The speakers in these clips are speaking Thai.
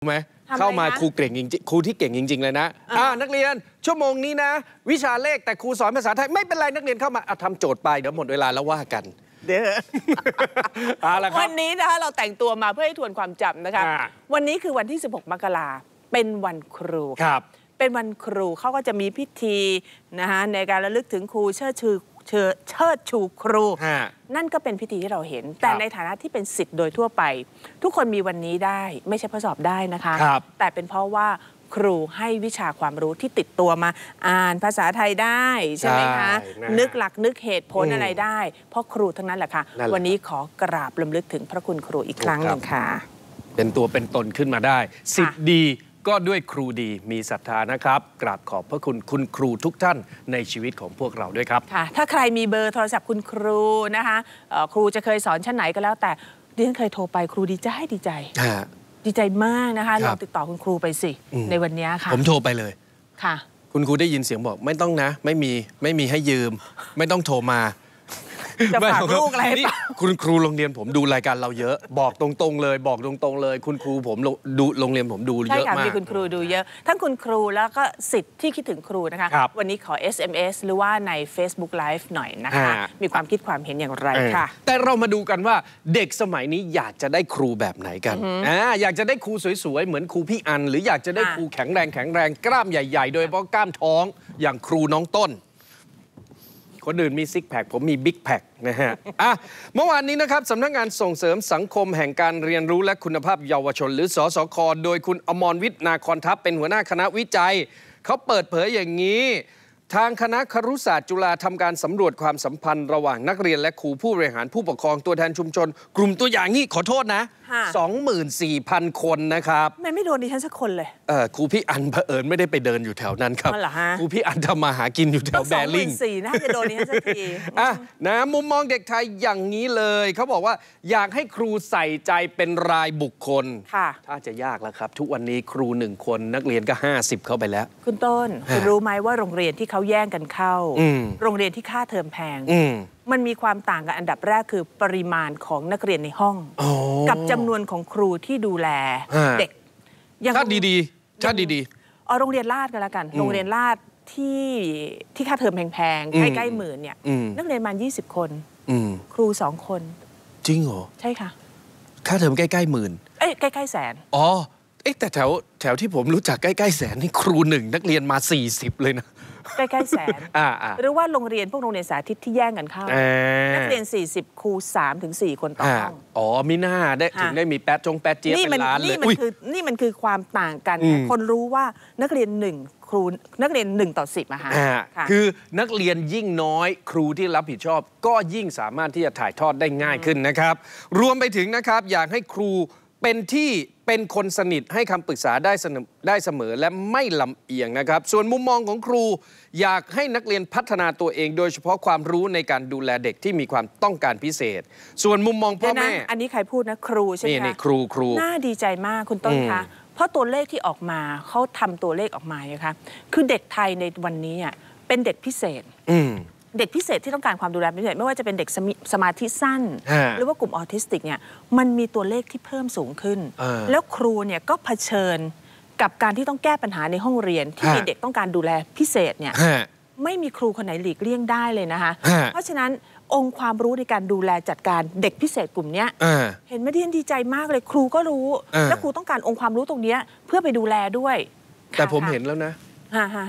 รู้ไหมเข้ามาครูเก่งจริงครูที่เก่งจริงๆเลยนะอ่านักเรียนชั่วโมงนี้นะ วิชาเลขแต่ครูสอนภาษาไทยไม่เป็นไร นักเรียนเข้ามาเอาทำโจทย์ไปเดี๋ยวหมดเวลาแล้วว่ากันเด้อครับวันนี้นะคะเราแต่งตัวมาเพื่อให้ทวนความจำนะคะวันนี้คือวันที่ 16 มกราเป็นวันครูครับเป็นวันครูเขาก็จะมีพิธีนะคะในการระลึกถึงครูเชิดชูเชิดชูครู นั่นก็เป็นพิธีที่เราเห็น แต่ในฐานะที่เป็นสิทธิ์โดยทั่วไป ทุกคนมีวันนี้ได้ไม่ใช่เพราะสอบได้นะคะ แต่เป็นเพราะว่าครูให้วิชาความรู้ที่ติดตัวมาอ่านภาษาไทยได้ใช่ไหมคะนึกหลักนึกเหตุผลอะไรได้ เพราะครูทั้งนั้นแหละค่ะวันนี้ขอกราบลำลึกถึงพระคุณครูอีกครั้งหนึ่งค่ะเป็นตัวเป็นตนขึ้นมาได้ สิทธิ์ดีก็ด้วยครูดีมีศรัทธานะครับ กราบขอบพระคุณคุณครูทุกท่านในชีวิตของพวกเราด้วยครับค่ะถ้าใครมีเบอร์โทรศัพท์คุณครูนะคะครูจะเคยสอนชั้นไหนก็แล้วแต่เดิ่ันเคยโทรไปครูดีใจดีใจดีใจมากนะคะลองติดต่อคุณครูไปสิ ในวันนี้ค่ะ ผมโทรไปเลยค่ะ คุณครูได้ยินเสียงบอกไม่ต้องนะ ไม่มีไม่มีให้ยืม ไม่ต้องโทรมาจะฝากลูกอะไรนี่คุณครูโรงเรียนผมดูรายการเราเยอะ บอกตรงๆเลย บอกตรงๆเลย คุณครูผมดูโรงเรียนผมดูเยอะมากใช่่คะมีคุณครูดูเยอะทั้งคุณครูแล้วก็สิทธิ์ที่คิดถึงครูนะคะ วันนี้ขอ SMS หรือว่าใน Facebook Live หน่อยนะคะมีความคิดความเห็นอย่างไรค่ะ แต่เรามาดูกันว่าเด็กสมัยนี้อยากจะได้ครูแบบไหนกันอ่าอยากจะได้ครูสวยๆเหมือนครูพี่อันหรืออยากจะได้ครูแข็งแรงแข็งแรงกล้ามใหญ่ ๆ โดยเฉพาะกล้ามท้อง อย่างครูน้องต้นคนอื่นมีซิกแพคผมมีบิ๊กแพคนะฮะอ่ะเมื่อวานนี้นะครับ สำนักงานส่งเสริมสังคมแห่งการเรียนรู้และคุณภาพเยาวชน หรือ สสค โดยคุณอมรวิทย์นาคอนทัพ เป็นหัวหน้าคณะวิจัย เขาเปิดเผยอย่างนี้ทางคณะครุศาสตร์จุฬาทำการสำรวจความสัมพันธ์ ระหว่างนักเรียนและครูผู้บริหารผู้ปกครองตัวแทนชุมชน กลุ่มตัวอย่างนี่ขอโทษนะ 24,000 คนนะครับ ไม่ไม่โดนดิฉันสักคนเลยเออครูพี่อันเผอิญไม่ได้ไปเดินอยู่แถวนั้นครับมเหรอฮะ ครูพี่อันทำมาหากินอยู่แถวแบลลิ่งสี่น่าจะโดนดิฉันสักที อ่ะนะ มุมมองเด็กไทยอย่างนี้เลย เขาบอกว่าอยากให้ครูใส่ใจเป็นรายบุคคล ค่ะ ถ้าจะยากแล้วครับ ทุกวันนี้ครูหนึ่งคน นักเรียนก็ 50 เข้าไปแล้ว คุณต้นคุณรู้ไหมว่าโรงเรียนที่เขาแย่งกันเข้า โรงเรียนที่ค่าเทอมแพง มันมีความต่างกัน อันดับแรกคือปริมาณของนักเรียนในห้อง กับจำนวนของครูที่ดูแล เด็ก้าติดีๆ้าดีๆเอาโรงเรียนลาดกันแล้วกัน โรงเรียนลาดที่ที่ค่าเทอมแพงๆ ใกล้ๆหมื่นเนี่ยนักเรียนมายี่สิบคนครูสองคน จริงเหรอใช่ค่ะ ค่าเทอมใกล้ๆหมื่นเอ้ยใกล้ๆแสนอ๋ออ๊ะแต่แถวแถวที่ผมรู้จักใกล้ๆแสน นี่ครูหนึ่งนักเรียนมา40เลยนะใกล้ๆแสนหรือว่าโรงเรียนพวกโรงเรียนสาธิตที่แย่งกันเข้า นักเรียน 40 ครู3ถึง4คนต่อห้องอ๋อมิน่าได้ถึงได้มีแป๊ดจงแป๊ดเจี๊ยบเป็นล้านเลยนี่มันคือนี่มันคือความต่างกันคนรู้ว่านักเรียนหนึ่งครูนักเรียน 1 ต่อ 10อะค่ะคือนักเรียนยิ่งน้อยครูที่รับผิดชอบก็ยิ่งสามารถที่จะถ่ายทอดได้ง่ายขึ้นนะครับรวมไปถึงนะครับอยากให้ครูเป็นที่เป็นคนสนิทให้คำปรึกษาได้เสอได้เสมอและไม่ลำเอียงนะครับ ส่วนมุมมองของครู อยากให้นักเรียนพัฒนาตัวเอง โดยเฉพาะความรู้ในการดูแลเด็กที่มีความต้องการพิเศษ ส่วนมุมมองพ่อแม่อันนี้ใครพูดนะครูใช่ไหมนี่ครูครู น่าดีใจมากคุณต้นคะ เพราะตัวเลขที่ออกมาเขาทำตัวเลขออกมาลยคะคือเด็กไทยในวันนี้เป็นเด็กพิเศษเด็กพิเศษที่ต้องการความดูแลพิเศษ ไม่ว่าจะเป็นเด็กสมาธิสั้น หรือว่ากลุ่มออทิสติกเนี่ยมันมีตัวเลขที่เพิ่มสูงขึ้น แล้วครูเนี่ยก็เผชิญกับการที่ต้องแก้ปัญหาในห้องเรียนที่มีเด็กต้องการดูแลพิเศษเนี่ยไม่มีครูคนไหนหลีกเลี่ยงได้เลยนะคะ เพราะฉะนั้นองค์ความรู้ในการดูแลจัดการเด็กพิเศษกลุ่มนี้ เห็นไมี่ฉันดีใจมากเลยครูก็รู้ และครูต้องการองค์ความรู้ตรงนี้เพื่อไปดูแลด้วย แต่ผมเห็นแล้วนะ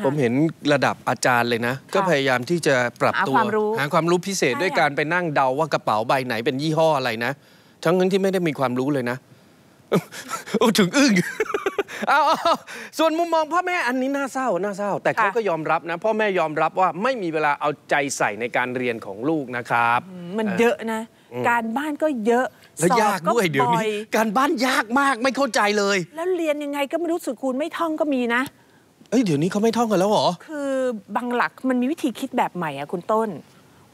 ผมเห็นระดับอาจารย์เลยนะก็พยายามที่จะปรับตัวหาความรู้พิเศษด้วยการไปนั่งเดาว่ากระเป๋าใบไหนเป็นยี่ห้ออะไรนะทั้งั้ที่ไม่ได้มีความรู้เลยนะโอ้ถึงอึ้งเอาส่วนมุมมองพ่อแม่อันนี้น่าเศร้าน่าเศร้า แต่เขาก็ยอมรับนะ พ่อแม่ยอมรับว่าไม่มีเวลาเอาใจใส่ในการเรียนของลูกนะครับ มันเยอะนะ การบ้านก็เยอะสอบกยากด้่อยการบ้านยากมากไม่เข้าใจเลย แล้วเรียนยังไงก็ไม่รู้สุดคูณไม่ท่องก็มีนะเอ้ยเดี๋ยวนี้เขาไม่ท่องกันแล้วเหรอ คือบางหลักมันมีวิธีคิดแบบใหม่อะคุณต้น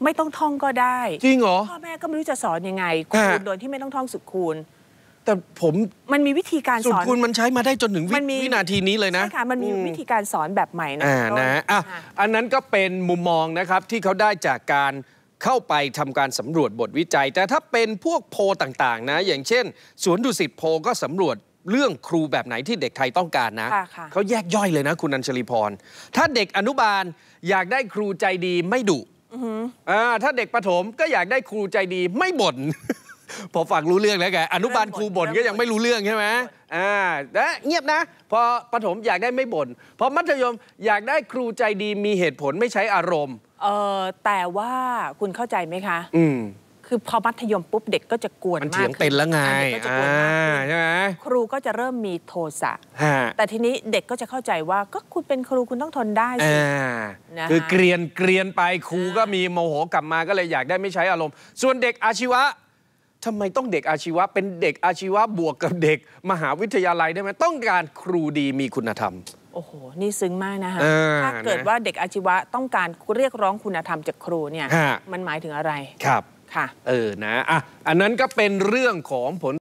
ไม่ต้องท่องก็ได้ จริงเหรอ พ่อแม่ก็ไม่รู้จะสอนยังไงคูณโดยที่ไม่ต้องท่องสุดคูณ แต่ผม มันมีวิธีการสุนสุดคูณมันใช้มาได้จนถึงวินวินาทีนี้เลยนะใช่ค่ะ มันมีวิธีการสอนแบบใหม่นะอ่าคนะอ่ะ่ะ อันนั้นก็เป็นมุมมองนะครับที่เขาได้จากการเข้าไปทำการสำรวจบทวิจัย แต่ถ้าเป็นพวกโพลต่าง ๆ นะ อย่างเช่น สวนดุสิตโพลก็สำรวจเรื่องครูแบบไหนที่เด็กไทยต้องการนะะเขาแยกย่อยเลยนะ คุณนันชลีพร ถ้าเด็กอนุบาลอยากได้ครูใจดีไม่ดุถ้าเด็กประถมก็อยากได้ครูใจดีไม่บ่นพอฟังรู้เรื่องแล้วแกอนุบาลครูบ่นก็ยังไม่รู้เรื่องใช่ไหมอ่า และเงียบนะ พอประถมอยากได้ไม่บ่นพอมัธยมอยากได้ครูใจดีมีเหตุผลไม่ใช้อารมณ์ เออแต่ว่าคุณเข้าใจไหมคะ อืมคือพอมัธยมปุ๊บเด็กก็จะกวนมมากเถียงเต็นแล้วไงใช่ไหมครูก็จะเริ่มมีโทสะแต่ทีนี้เด็กก็จะเข้าใจว่าก็คุณเป็นครูคุณต้องทนได้สิคือเกรียนเกรียนไปครูก็มีโมโหกลับมาก็เลยอยากได้ไม่ใช้อารมณ์ ส่วนเด็กอาชีวะทำไมต้องเด็กอาชีวะเป็นเด็กอาชีวะบวกกับเด็ก มหาวิทยาลัยได้ไหมต้องการครูดีมีคุณธรรมโอ้โห นี่ซึ้งมากนะคะถ้าเกิดว่าเด็กอาชีวะต้องการเรียกร้องคุณธรรมจากครูเนี่ยมันหมายถึงอะไรครับค่ะเออนะ อ่ะ อันนั้นก็เป็นเรื่องของผล